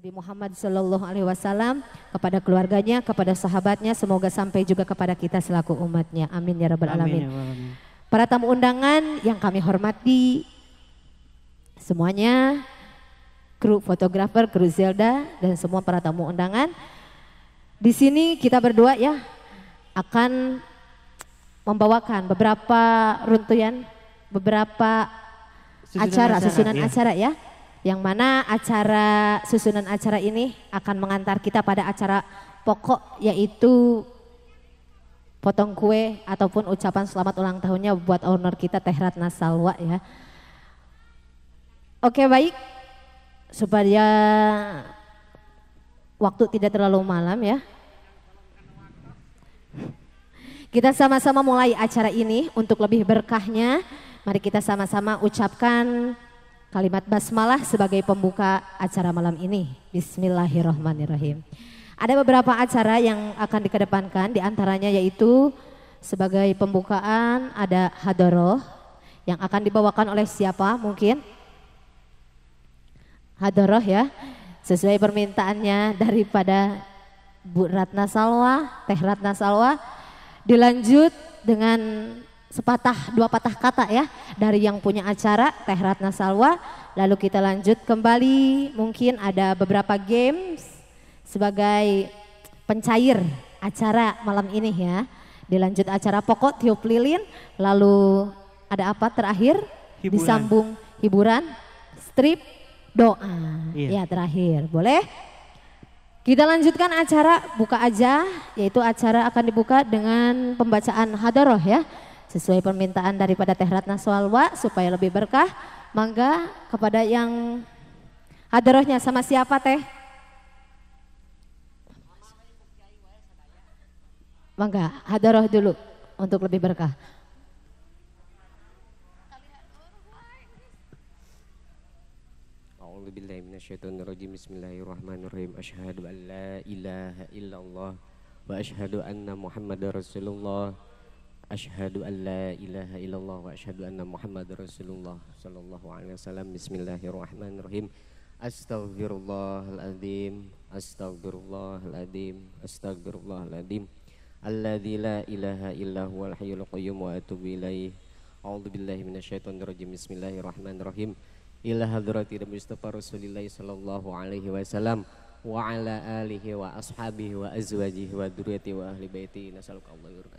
Nabi Muhammad Sallallahu Alaihi Wasallam kepada keluarganya, kepada sahabatnya, semoga sampai juga kepada kita selaku umatnya. Amin ya rabbal alamin. Amin, ya Para tamu undangan yang kami hormati, semuanya kru fotografer, kru Zelda dan semua para tamu undangan. Di sini kita berdua ya akan membawakan beberapa runtuyan, beberapa susunan acara, acara, susunan ya. acara ya yang mana acara susunan acara ini akan mengantar kita pada acara pokok yaitu potong kue ataupun ucapan selamat ulang tahunnya buat owner kita Teh Ratna Salwa ya. Oke baik, supaya waktu tidak terlalu malam ya. Kita sama-sama mulai acara ini untuk lebih berkahnya. Mari kita sama-sama ucapkan kalimat basmalah sebagai pembuka acara malam ini. Bismillahirrahmanirrahim. Ada beberapa acara yang akan dikedepankan diantaranya yaitu sebagai pembukaan ada hadoroh yang akan dibawakan oleh siapa mungkin? Hadoroh ya, sesuai permintaannya daripada Bu Ratna Salwa, Teh Ratna Salwa. Dilanjut dengan sepatah dua patah kata ya dari yang punya acara Teh Ratna Salwa. Lalu kita lanjut kembali mungkin ada beberapa games sebagai pencair acara malam ini ya. Dilanjut acara pokok tiup lilin, lalu ada apa terakhir? Hiburan. Disambung hiburan, strip, doa. Iya. Ya terakhir, boleh? Kita lanjutkan acara buka aja, yaitu acara akan dibuka dengan pembacaan hadaroh ya sesuai permintaan daripada Teh Ratna Swalwa supaya lebih berkah. Mangga kepada yang hadirnya sama siapa Teh? Mangga hadiroh dulu untuk lebih berkah. Bismillahirrahmanirrahim Asyhadu an la ilaha illallah Wa asyhadu anna muhammad rasulullah أشهد أن لا إله إلا الله وأشهد أن محمد رسول الله صلى الله عليه وسلم بسم الله الرحمن الرحيم أستغفر الله العظيم أستغفر الله العظيم أستغفر الله العظيم الذي لا إله إلا هو الحي القيوم وأتوب إليه أعوذ بالله من الشيطان الرجيم بسم الله الرحمن الرحيم إلى حضرة المصطفى رسول الله صلى الله عليه وسلم وعلى آله وأصحابه وأزواجه وذريته وأهل بيته نسألك الله يرضى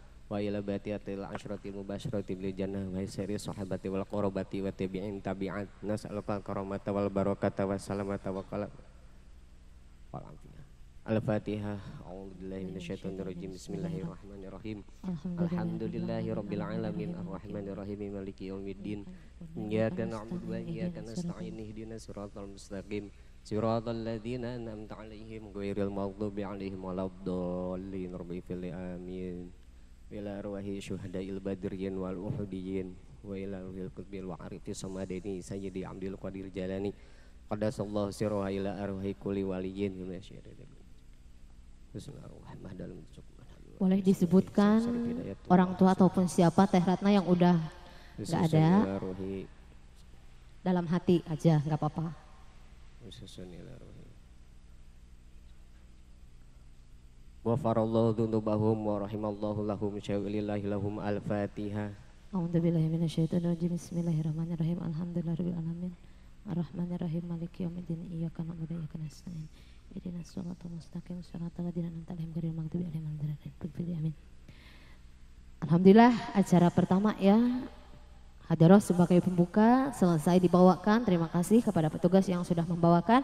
wa ila batiatil asyrati mubasyrati bil jannah wa sari sahabati wal qurbati wa tabi'in tabi'at nas'aluka karamata wal barakata wa salamata wa qala wal afiyah Al-Fatihah A'udzubillahi minasyaitonir rajim Bismillahirrahmanirrahim Alhamdulillahi rabbil alamin Arrahmanirrahim Maliki yaumiddin Iyyaka na'budu wa iyyaka nasta'in Ihdinas siratal mustaqim صراط الذين أنعمت عليهم غير المغضوب عليهم ولا الضالين ربي آمين ila ruhi syuhada'il badriyin wal uhudiyin wa ila ruhil qutbil wa'arifi samadini sayyidi abdil qadir jalani qadasallahu sirruha ila arwahi kulli waliyin boleh disebutkan orang tua ataupun siapa Teh Ratna yang udah nggak ada dalam hati aja nggak apa-apa Wafarallahu dhunubahum wa rahimallahu lahum syawilillahi lahum al-fatihah A'udhu billahi minasyaitan rajim Bismillahirrahmanirrahim Alhamdulillahirabbil alamin Ar-Rahmanirrahim Maliki yaumiddin iyyaka na'budu wa iyyaka nasta'in Ihdinas siratal mustaqim siratal ladzina an'amta alaihim ghairil maghdubi alaihim waladdallin amin Alhamdulillah acara pertama ya Hadaroh sebagai pembuka selesai dibawakan. Terima kasih kepada petugas yang sudah membawakan.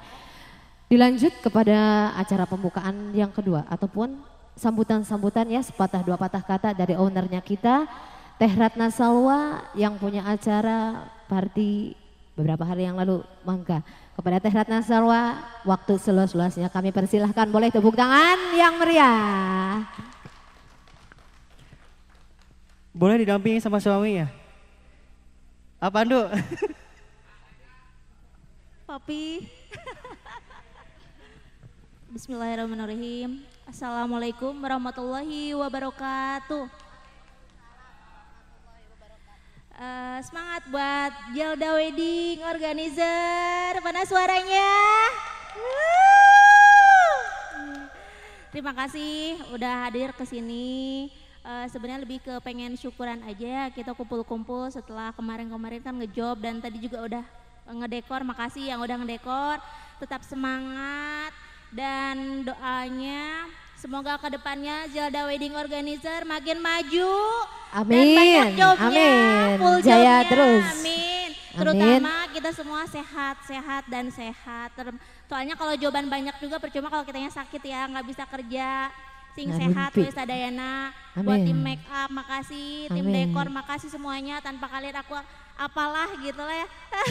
Dilanjut kepada acara pembukaan yang kedua ataupun sambutan-sambutan ya sepatah dua patah kata dari ownernya kita Teh Ratna Salwa yang punya acara party beberapa hari yang lalu mangga. Kepada Teh Ratna Salwa waktu seluas-luasnya kami persilahkan boleh tepuk tangan yang meriah. Boleh didampingi sama suaminya? Apa Andu? Papi. Bismillahirrahmanirrahim. Assalamualaikum warahmatullahi wabarakatuh. Uh, semangat buat Jelda Wedding Organizer. Mana suaranya? Terima kasih udah hadir ke sini. Uh, Sebenarnya lebih ke pengen syukuran aja ya. kita kumpul-kumpul setelah kemarin-kemarin kan ngejob dan tadi juga udah ngedekor. Makasih yang udah ngedekor. Tetap semangat dan doanya semoga kedepannya Zelda Wedding Organizer makin maju amin. dan banyak jobnya, amin. full jobnya. terus. Amin. Terutama kita semua sehat, sehat dan sehat. Soalnya kalau jawaban banyak juga percuma kalau kitanya sakit ya nggak bisa kerja sing sehat Wis Dayana, Amin. buat tim make up makasih tim Amin. dekor makasih semuanya tanpa kalian aku apalah gitu lah ya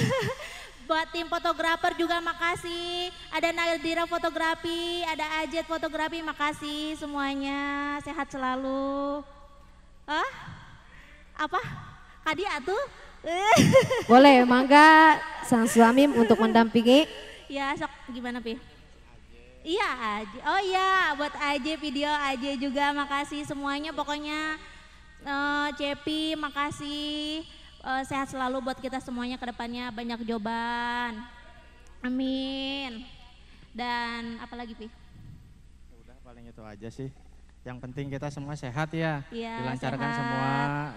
Buat tim fotografer juga makasih. Ada Nadira fotografi, ada Ajet fotografi, makasih semuanya. Sehat selalu. Hah? Eh, apa? Kadi atuh? Boleh, mangga sang suami untuk mendampingi. Ya, sok gimana Pi? Iya, Aje. Oh iya, buat Aje video Aje juga makasih semuanya pokoknya. Uh, Cepi, makasih uh, sehat selalu buat kita semuanya kedepannya banyak jawaban. Amin. Dan apalagi Pi? Ya udah paling itu aja sih. Yang penting kita semua sehat ya. ya Dilancarkan sehat. semua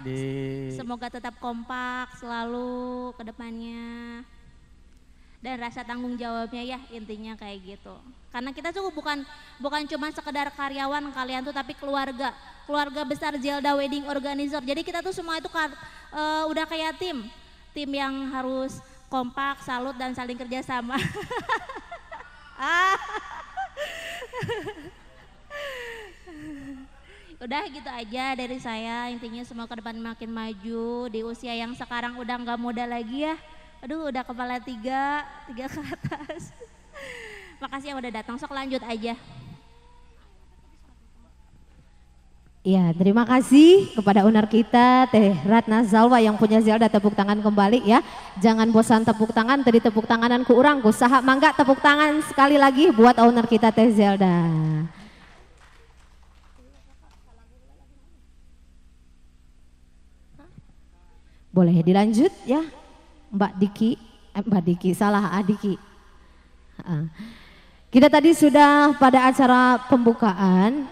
di Semoga tetap kompak selalu ke depannya dan rasa tanggung jawabnya ya intinya kayak gitu karena kita tuh bukan bukan cuma sekedar karyawan kalian tuh tapi keluarga keluarga besar Zelda Wedding Organizer jadi kita tuh semua itu kar, e, udah kayak tim tim yang harus kompak salut dan saling kerjasama ah. udah gitu aja dari saya intinya semua ke depan makin maju di usia yang sekarang udah nggak muda lagi ya aduh udah kepala tiga tiga ke atas makasih yang udah datang sok lanjut aja Ya, terima kasih kepada owner kita Teh Ratna Zalwa yang punya Zelda tepuk tangan kembali ya. Jangan bosan tepuk tangan, tadi tepuk tanganan ku orang, ku saha mangga tepuk tangan sekali lagi buat owner kita Teh Zelda. Boleh dilanjut ya? Mbak Diki, eh, Mbak Diki, salah Adiki. Kita tadi sudah pada acara pembukaan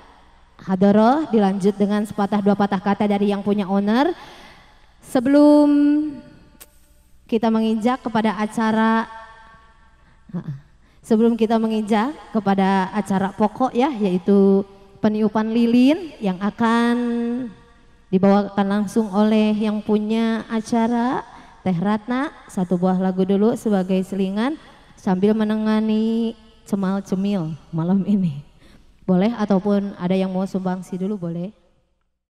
Hadoro dilanjut dengan sepatah dua patah kata dari yang punya owner. Sebelum kita menginjak kepada acara sebelum kita menginjak kepada acara pokok ya yaitu peniupan lilin yang akan dibawakan langsung oleh yang punya acara Teh Ratna satu buah lagu dulu sebagai selingan sambil menengani cemal cemil malam ini. Boleh ataupun ada yang mau sumbangsi dulu boleh.